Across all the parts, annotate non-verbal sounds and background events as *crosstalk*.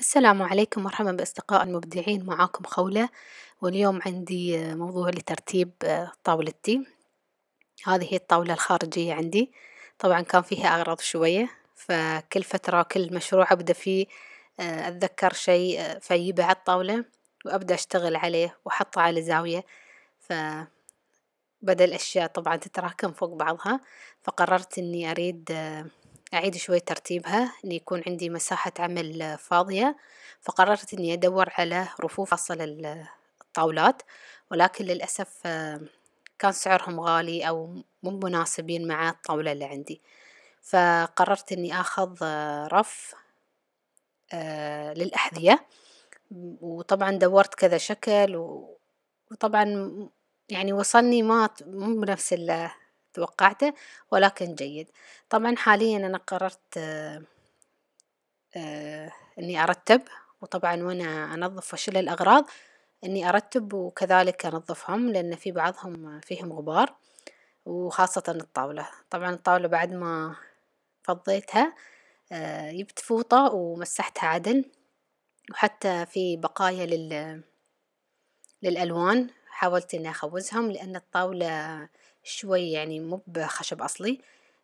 السلام عليكم مرحبا بأصدقاء المبدعين معاكم خولة واليوم عندي آه، موضوع لترتيب آه، طاولتي هذه هي الطاولة الخارجية عندي طبعا كان فيها أغراض شوية فكل فترة كل مشروع أبدأ فيه آه، أتذكر شيء فيجيبه على الطاولة وأبدأ أشتغل عليه وأحطه على زاوية فبدأ الأشياء طبعا تتراكم فوق بعضها فقررت أني أريد أعيد شوي ترتيبها يكون عندي مساحة عمل فاضية فقررت أني أدور على رفوف خاصة للطاولات ولكن للأسف كان سعرهم غالي أو مو مناسبين مع الطاولة اللي عندي فقررت أني أخذ رف للأحذية وطبعا دورت كذا شكل وطبعا يعني وصلني ما مو بنفس توقعته ولكن جيد طبعا حاليا أنا قررت آه، أني أرتب وطبعا وأنا أنظف وأشيل الأغراض أني أرتب وكذلك أنظفهم لأن في بعضهم فيهم غبار وخاصة الطاولة طبعا الطاولة بعد ما فضيتها آه، جبت فوطة ومسحتها عدل وحتى في بقايا لل... للألوان حاولت اني اخوزهم لان الطاولة شوي يعني مو بخشب اصلي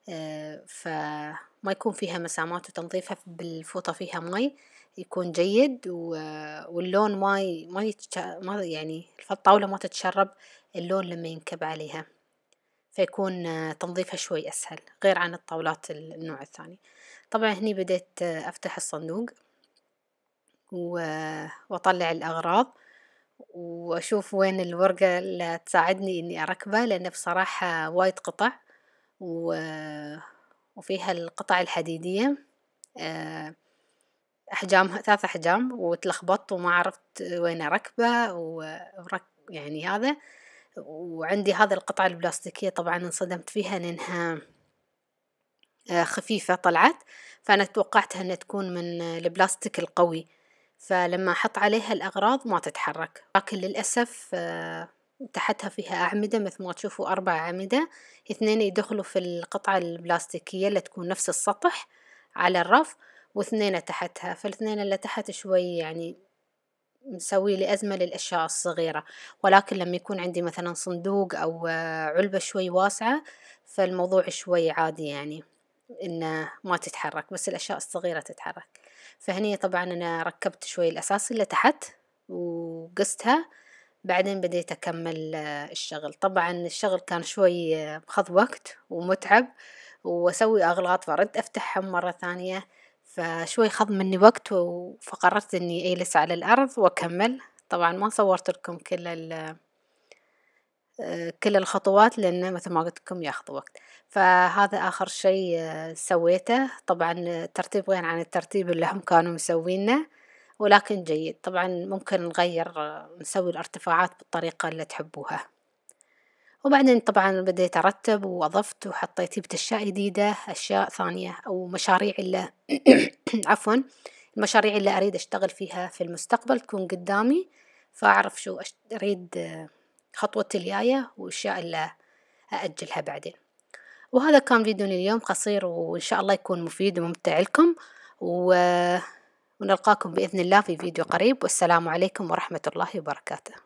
آه، فما يكون فيها مسامات وتنظيفها بالفوطة فيها مي يكون جيد واللون ما ما, يتش... ما يعني الطاولة ما تتشرب اللون لما ينكب عليها فيكون آه، تنظيفها شوي أسهل غير عن الطاولات النوع الثاني طبعا هني بديت آه، أفتح الصندوق وأطلع الأغراض واشوف وين الورقة اللي تساعدني اني اركبها لان بصراحة وايد قطع و... وفيها القطع الحديدية آه، احجامها ثلاث احجام وتلخبطت وما عرفت وين اركبه ورك يعني هذا وعندي هذا القطعة البلاستيكية طبعا انصدمت فيها لانها آه، خفيفة طلعت فأنا توقعتها أنها تكون من البلاستيك القوي فلما أحط عليها الأغراض ما تتحرك لكن للأسف آه، تحتها فيها أعمدة مثل ما تشوفوا أربع أعمدة اثنين يدخلوا في القطعة البلاستيكية اللي تكون نفس السطح على الرف واثنين تحتها فالاثنين اللي تحت شوي يعني مسوي لي أزمة للأشياء الصغيرة ولكن لما يكون عندي مثلا صندوق أو آه، علبة شوي واسعة فالموضوع شوي عادي يعني إنه ما تتحرك بس الأشياء الصغيرة تتحرك فهني طبعا أنا ركبت شوي الأساس اللي تحت وقستها بعدين بديت أكمل آه، الشغل طبعا الشغل كان شوي آه، خذ وقت ومتعب وأسوي أغلاط وأرد أفتحهم مرة ثانية فشوي خذ مني وقت فقررت أني أجلس على الأرض وأكمل طبعا ما صورت لكم كل آه، كل الخطوات لأن مثل ما قلت لكم ياخذ وقت فهذا آخر شيء آه، سويته طبعا ترتيب غير عن الترتيب اللي هم كانوا مسوينه ولكن جيد طبعا ممكن نغير آه، نسوي الارتفاعات بالطريقة اللي تحبوها وبعدين طبعا بديت أرتب وأضفت وحطيت جبت أشياء جديدة أشياء ثانية أو مشاريع اللي *coughs* عفوا المشاريع اللي أريد أشتغل فيها في المستقبل تكون قدامي فأعرف شو أريد خطوة الجاية وإشياء الله أأجلها بعدين وهذا كان فيديو اليوم قصير وإن شاء الله يكون مفيد وممتع لكم و... ونلقاكم بإذن الله في فيديو قريب والسلام عليكم ورحمة الله وبركاته